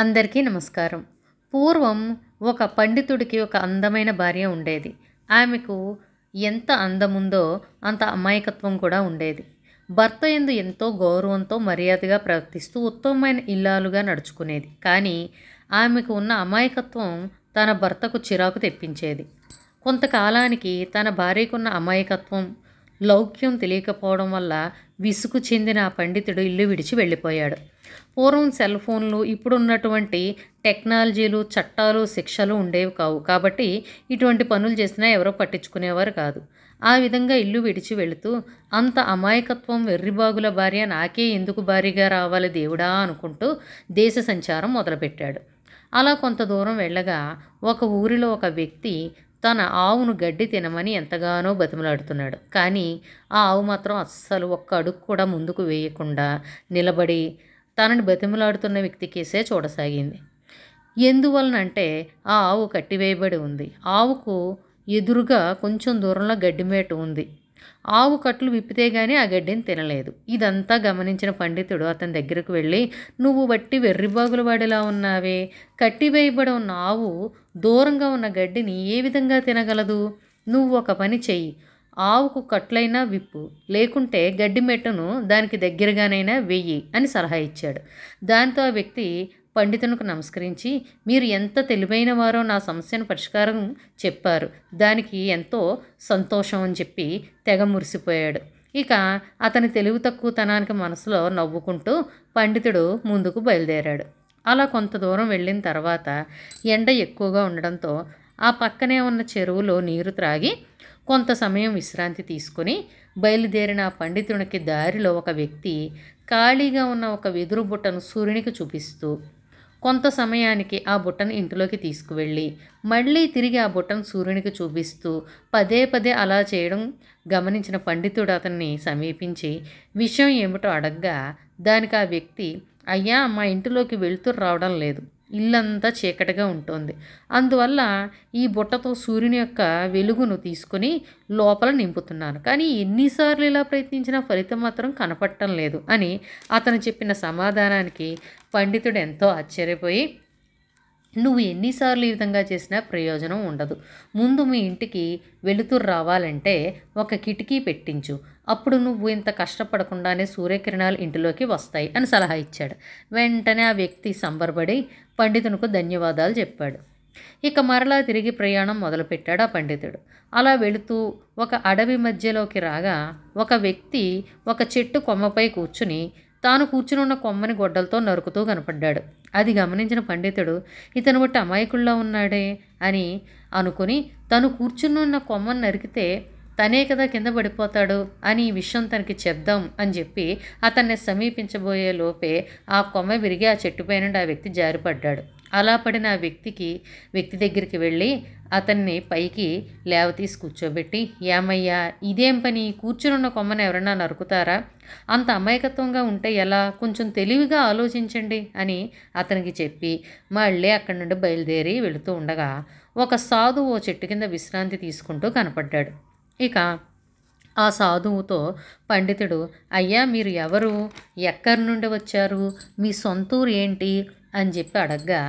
అందరికీ నమస్కారం పూర్వం ఒక పండితుడికి ఒక అందమైన భార్య ఉండేది ఆమెకు ఎంత అందముందో అంత అమాయకత్వం కూడా ఉండేది భర్త ఎందు ఎంతో గౌరవంతో మర్యాదగా ప్రవర్తిస్తూ ఉత్తమమైన ఇల్లాలుగా నడుచుకునేది కానీ ఆమెకు ఉన్న అమాయకత్వం తన భర్తకు చిరాకు తెప్పించేది కొంతకాలానికి తన భార్యకున్న అమాయకత్వం లౌక్యం తెలియకపోవడం వల్ల విసుగు చెందిన ఆ పండితుడు ఇల్లు విడిచి వెళ్ళిపోయాడు పూర్వం సెల్ ఫోన్లు ఇప్పుడున్నటువంటి టెక్నాలజీలు చట్టాలు శిక్షలు ఉండేవి కావు కాబట్టి ఇటువంటి పనులు చేసినా ఎవరో పట్టించుకునేవారు కాదు ఆ విధంగా ఇల్లు విడిచి వెళుతూ అంత అమాయకత్వం వెర్రిబాగుల భార్య నాకే ఎందుకు భారీగా రావాలి దేవుడా అనుకుంటూ దేశ సంచారం మొదలుపెట్టాడు అలా కొంత దూరం వెళ్ళగా ఒక ఊరిలో ఒక వ్యక్తి తన ఆవును గడ్డి తినమని ఎంతగానో బతిమలాడుతున్నాడు కానీ ఆ ఆవు మాత్రం అస్సలు ఒక్క అడుగు కూడా ముందుకు వేయకుండా నిలబడి తనని బతిమలాడుతున్న వ్యక్తికేసే చూడసాగింది ఎందువలనంటే ఆ ఆవు కట్టివేయబడి ఉంది ఆవుకు ఎదురుగా కొంచెం దూరంలో గడ్డిమేటు ఉంది ఆవు కట్లు విప్పితే గానీ ఆ గడ్డిని తినలేదు ఇదంతా గమనించిన పండితుడు అతని దగ్గరకు వెళ్ళి నువ్వు బట్టి వెర్రిబాగులు వాడేలా ఉన్నావే కట్టివేయబడి ఉన్న ఆవు దూరంగా ఉన్న గడ్డిని ఏ విధంగా తినగలదు నువ్వు ఒక పని చెయ్యి ఆవుకు కట్లైనా విప్పు లేకుంటే గడ్డి మెట్టును దానికి దగ్గరగానైనా వెయ్యి అని సలహా ఇచ్చాడు దాంతో ఆ వ్యక్తి పండితునికి నమస్కరించి మీరు ఎంత తెలివైన వారో నా సమస్యను పరిష్కారం చెప్పారు దానికి ఎంతో సంతోషం అని చెప్పి తెగ మురిసిపోయాడు ఇక అతని తెలివి తక్కువతనానికి మనసులో నవ్వుకుంటూ పండితుడు ముందుకు బయలుదేరాడు అలా కొంత దూరం వెళ్ళిన తర్వాత ఎండ ఎక్కువగా ఉండడంతో ఆ పక్కనే ఉన్న చెరువులో నీరు త్రాగి కొంత సమయం విశ్రాంతి తీసుకుని బయలుదేరిన ఆ పండితునికి దారిలో ఒక వ్యక్తి ఖాళీగా ఉన్న ఒక వెదురు బుట్టను సూర్యునికి చూపిస్తూ కొంత సమయానికి ఆ బుట్టను ఇంటిలోకి తీసుకువెళ్ళి మళ్ళీ తిరిగి ఆ బుట్టను సూర్యునికి చూపిస్తూ పదే పదే అలా చేయడం గమనించిన పండితుడు అతన్ని సమీపించి విషయం ఏమిటో అడగ్గా దానికి ఆ వ్యక్తి అయ్యా మా ఇంటిలోకి వెళుతూ రావడం లేదు ఇల్లంతా చీకటిగా ఉంటుంది అందువల్ల ఈ బుట్టతో సూర్యుని యొక్క వెలుగును తీసుకుని లోపల నింపుతున్నాను కానీ ఎన్నిసార్లు ఇలా ప్రయత్నించినా ఫలితం మాత్రం కనపడటం లేదు అని అతను చెప్పిన సమాధానానికి పండితుడు ఎంతో ఆశ్చర్యపోయి నువ్వు ఎన్నిసార్లు ఈ విధంగా చేసినా ప్రయోజనం ఉండదు ముందు మీ ఇంటికి వెలుతురు రావాలంటే ఒక కిటికీ పెట్టించు అప్పుడు నువ్వు ఇంత కష్టపడకుండానే సూర్యకిరణాలు ఇంటిలోకి వస్తాయి అని సలహా ఇచ్చాడు వెంటనే ఆ వ్యక్తి సంబరపడి పండితునికి ధన్యవాదాలు చెప్పాడు ఇక మరలా తిరిగి ప్రయాణం మొదలుపెట్టాడు ఆ పండితుడు అలా వెళుతూ ఒక అడవి మధ్యలోకి రాగా ఒక వ్యక్తి ఒక చెట్టు కొమ్మపై కూర్చుని తాను కూర్చునున్న కొమ్మని గొడ్డలతో నరుకుతూ కనపడ్డాడు అది గమనించిన పండితుడు ఇతను బట్టి అమాయకుల్లో ఉన్నాడే అని అనుకుని తను కూర్చునున్న కొమ్మను నరికితే తనే కదా కింద పడిపోతాడు అని ఈ విషయం తనకి చెప్దాం అని చెప్పి అతన్ని సమీపించబోయే లోపే ఆ కొమ్మ విరిగి ఆ చెట్టుపై నుండి ఆ వ్యక్తి జారిపడ్డాడు అలా పడిన ఆ వ్యక్తికి వ్యక్తి దగ్గరికి వెళ్ళి అతన్ని పైకి లేవతీసి కూర్చోబెట్టి ఏమయ్యా ఇదేం పని కూర్చునున్న కొమ్మను ఎవరన్నా నరుకుతారా అంత అమాయకత్వంగా ఉంటే ఎలా కొంచెం తెలివిగా ఆలోచించండి అని అతనికి చెప్పి మళ్ళీ అక్కడి నుండి బయలుదేరి వెళుతూ ఉండగా ఒక సాధు ఓ చెట్టు కింద విశ్రాంతి తీసుకుంటూ కనపడ్డాడు ఇక ఆ సాధువుతో పండితుడు అయ్యా మీరు ఎవరు ఎక్కడి నుండి వచ్చారు మీ సొంతూరు ఏంటి అని చెప్పి అడగ్గా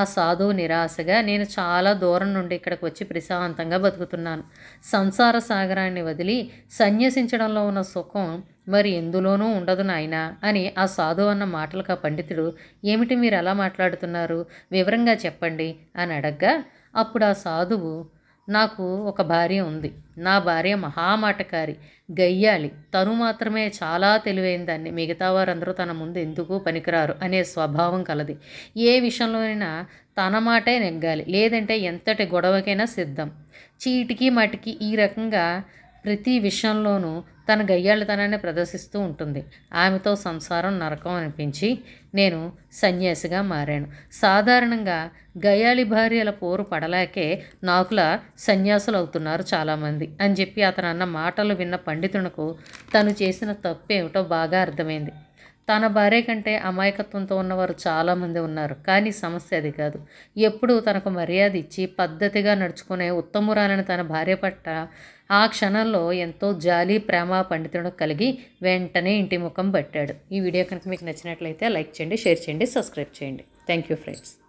ఆ సాధువు నిరాశగా నేను చాలా దూరం నుండి ఇక్కడికి వచ్చి ప్రశాంతంగా బతుకుతున్నాను సంసార సాగరాన్ని వదిలి సన్యసించడంలో ఉన్న సుఖం మరి ఎందులోనూ ఉండదు నాయన అని ఆ సాధువు అన్న మాటలకు ఆ పండితుడు ఏమిటి మీరు ఎలా మాట్లాడుతున్నారు వివరంగా చెప్పండి అని అడగ్గా అప్పుడు ఆ సాధువు నాకు ఒక భార్య ఉంది నా భార్య మహామాటకారి గయ్యాలి తను మాత్రమే చాలా తెలివైన దాన్ని మిగతా వారందరూ తన ముందు ఎందుకు పనికిరారు అనే స్వభావం కలది ఏ విషయంలోనైనా తన మాటే నెగ్గాలి లేదంటే ఎంతటి గొడవకైనా సిద్ధం చీటికి మటికి ఈ రకంగా ప్రతి విషయంలోనూ తన గయ్యాళ్ళతనాన్ని ప్రదర్శిస్తూ ఉంటుంది ఆమెతో సంసారం నరకం అనిపించి నేను సన్యాసిగా మారాను సాధారణంగా గయ్యాళి భార్యల పోరు పడలేకే నాకుల సన్యాసులు అవుతున్నారు చాలామంది అని చెప్పి అతను అన్న మాటలు విన్న పండితునకు తను చేసిన తప్పేమిటో బాగా అర్థమైంది తన భార్య కంటే అమాయకత్వంతో ఉన్నవారు చాలామంది ఉన్నారు కానీ సమస్య అది కాదు ఎప్పుడూ తనకు మర్యాద ఇచ్చి పద్ధతిగా నడుచుకునే ఉత్తమురాలని తన భార్య పట్ల ఆ క్షణంలో ఎంతో జాలి ప్రేమ పండితుడు కలిగి వెంటనే ఇంటి ముఖం పట్టాడు ఈ వీడియో కనుక మీకు నచ్చినట్లయితే లైక్ చేయండి షేర్ చేయండి సబ్స్క్రైబ్ చేయండి థ్యాంక్ యూ ఫ్రెండ్స్